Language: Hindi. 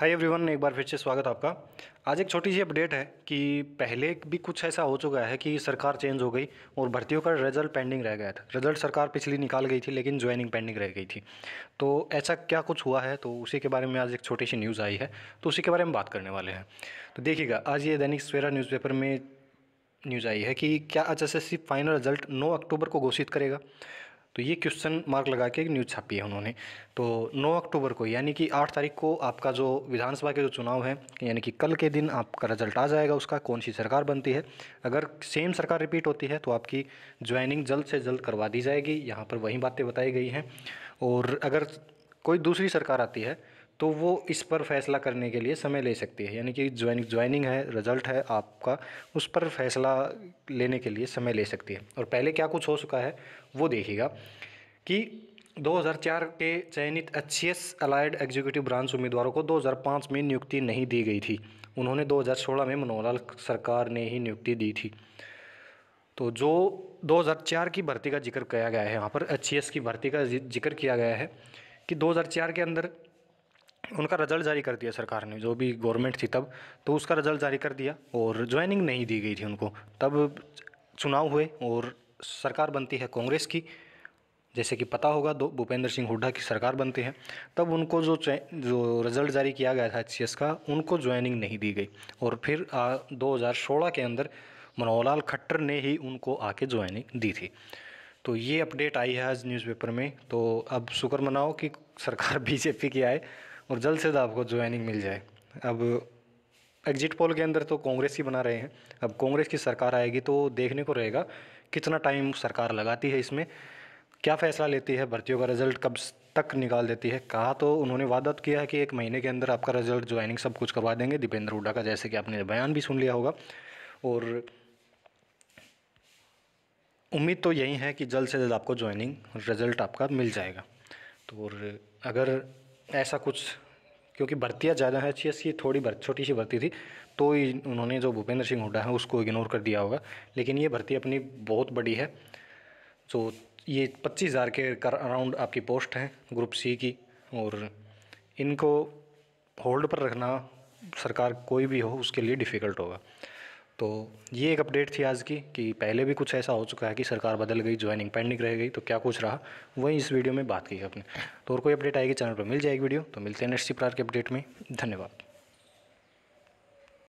हाय एवरीवन एक बार फिर से स्वागत आपका आज एक छोटी सी अपडेट है कि पहले भी कुछ ऐसा हो चुका है कि सरकार चेंज हो गई और भर्तियों का रिजल्ट पेंडिंग रह गया था रिजल्ट सरकार पिछली निकाल गई थी लेकिन ज्वाइनिंग पेंडिंग रह गई थी तो ऐसा क्या कुछ हुआ है तो उसी के बारे में आज एक छोटी सी न्यूज़ आई है तो उसी के बारे में बात करने वाले हैं तो देखिएगा आज ये दैनिक सवेरा न्यूज़पेपर में न्यूज़ आई है कि क्या एच फाइनल रिजल्ट नौ अक्टूबर को घोषित करेगा तो ये क्वेश्चन मार्क लगा के एक न्यूज़ छापी है उन्होंने तो 9 अक्टूबर को यानी कि 8 तारीख को आपका जो विधानसभा के जो चुनाव है यानी कि कल के दिन आपका रिजल्ट आ जाएगा उसका कौन सी सरकार बनती है अगर सेम सरकार रिपीट होती है तो आपकी ज्वाइनिंग जल्द से जल्द करवा दी जाएगी यहाँ पर वही बातें बताई गई हैं और अगर कोई दूसरी सरकार आती है तो वो इस पर फैसला करने के लिए समय ले सकती है यानी कि ज्वाइनिंग ज्वाइनिंग है रिजल्ट है आपका उस पर फैसला लेने के लिए समय ले सकती है और पहले क्या कुछ हो चुका है वो देखिएगा कि 2004 के चयनित एच अलाइड एग्जीक्यूटिव ब्रांच उम्मीदवारों को 2005 में नियुक्ति नहीं दी गई थी उन्होंने 2016 में मनोहर लाल सरकार ने ही नियुक्ति दी थी तो जो 2004 की भर्ती का जिक्र किया गया है यहाँ पर एच की भर्ती का जिक्र किया गया है कि 2004 के अंदर उनका रिजल्ट जारी कर दिया सरकार ने जो भी गवर्नमेंट थी तब तो उसका रिजल्ट जारी कर दिया और ज्वाइनिंग नहीं दी गई थी उनको तब चुनाव हुए और सरकार बनती है कांग्रेस की जैसे कि पता होगा दो भूपेंद्र सिंह हुड्डा की सरकार बनती है तब उनको जो जो रिज़ल्ट जारी किया गया था एच का उनको ज्वाइनिंग नहीं दी गई और फिर आ, 2016 के अंदर मनोहरलाल खट्टर ने ही उनको आके ज्वाइनिंग दी थी तो ये अपडेट आई है आज न्यूज़पेपर में तो अब शुक्र मनाओ कि सरकार बीजेपी की आए और जल्द से जल्द आपको ज्वाइनिंग मिल जाए अब एग्जिट पोल के अंदर तो कांग्रेस ही बना रहे हैं अब कांग्रेस की सरकार आएगी तो देखने को रहेगा कितना टाइम सरकार लगाती है इसमें क्या फैसला लेती है भर्तियों का रिजल्ट कब तक निकाल देती है कहा तो उन्होंने वादा तो किया है कि एक महीने के अंदर आपका रिजल्ट ज्वाइनिंग सब कुछ करवा देंगे दीपेंद्र हुडा का जैसे कि आपने बयान भी सुन लिया होगा और उम्मीद तो यही है कि जल्द से जल्द आपको ज्वाइनिंग रिजल्ट आपका मिल जाएगा तो और अगर ऐसा कुछ क्योंकि भर्तियाँ ज़्यादा हैं अच्छी अच्छी थोड़ी छोटी सी भर्ती थी तो ही उन्होंने जो भूपेंद्र सिंह हुड्डा है उसको इग्नोर कर दिया होगा लेकिन ये भर्ती अपनी बहुत बड़ी है जो तो ये पच्चीस हज़ार के अराउंड आपकी पोस्ट हैं ग्रुप सी की और इनको होल्ड पर रखना सरकार कोई भी हो उसके लिए डिफ़िकल्ट होगा तो ये एक अपडेट थी आज की कि पहले भी कुछ ऐसा हो चुका है कि सरकार बदल गई ज्वाइनिंग पेंडिंग रह गई तो क्या कुछ रहा वहीं इस वीडियो में बात की अपने तो और कोई अपडेट आएगी चैनल पर मिल जाएगी वीडियो तो मिलते हैं नेक्स्ट चिपरार के अपडेट में धन्यवाद